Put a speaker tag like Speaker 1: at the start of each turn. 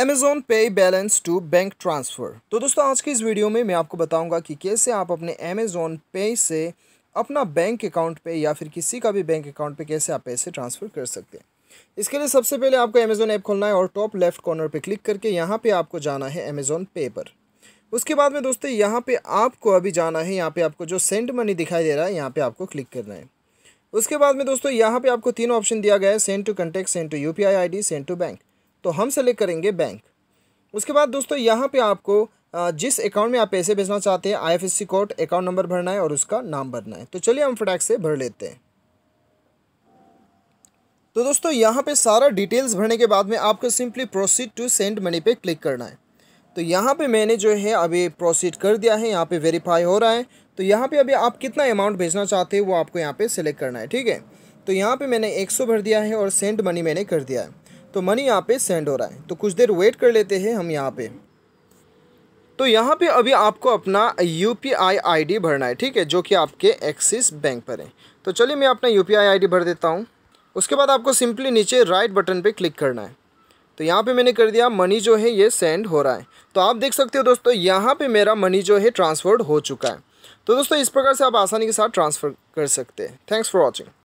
Speaker 1: Amazon पे balance to bank transfer तो दोस्तों आज की इस वीडियो में मैं आपको बताऊंगा कि कैसे आप अपने Amazon पे से अपना बैंक अकाउंट पे या फिर किसी का भी बैंक अकाउंट पे कैसे आप पैसे ट्रांसफ़र कर सकते हैं इसके लिए सबसे पहले आपको Amazon ऐप खोलना है और टॉप लेफ्ट कॉर्नर पे क्लिक करके यहाँ पे आपको जाना है Amazon पे पर उसके बाद में दोस्तों यहाँ पे आपको अभी जाना है यहाँ पे आपको जो सेंड मनी दिखाई दे रहा है यहाँ पे आपको क्लिक करना है उसके बाद में दोस्तों यहाँ पे आपको तीन ऑप्शन दिया गया है send to contact send to U P I send to bank तो हम सेलेक्ट करेंगे बैंक उसके बाद दोस्तों यहाँ पे आपको जिस अकाउंट में आप पैसे भेजना चाहते हैं आईएफएससी कोड अकाउंट नंबर भरना है और उसका नाम भरना है तो चलिए हम फटाक से भर लेते हैं तो दोस्तों यहाँ पे सारा डिटेल्स भरने के बाद में आपको simply proceed to send money पे क्लिक करना है तो यहाँ पे मैंने जो है अभी प्रोसीड कर दिया है यहाँ पे वेरीफाई हो रहा है तो यहाँ पे अभी आप कितना अमाउंट भेजना चाहते हैं वो आपको यहाँ पे सेलेक्ट करना है ठीक है तो यहाँ पे मैंने 100 भर दिया है और सेंड मनी मैंने कर दिया है तो मनी यहाँ पे सेंड हो रहा है तो कुछ देर वेट कर लेते हैं हम यहाँ पे तो यहाँ पे अभी आपको अपना U P I I D भरना है ठीक है जो कि आपके एक्सिस बैंक पर है तो चलिए मैं अपना U P I I D भर देता हूँ उसके बाद आपको सिंपली नीचे राइट बटन पर क्लिक करना है तो यहाँ पे मैंने कर दिया मनी जो है ये सेंड हो रहा है तो आप देख सकते हो दोस्तों यहाँ पे मेरा मनी जो है ट्रांसफर्ड हो चुका है तो दोस्तों इस प्रकार से आप आसानी के साथ ट्रांसफ़र कर सकते हैं थैंक्स फॉर वॉचिंग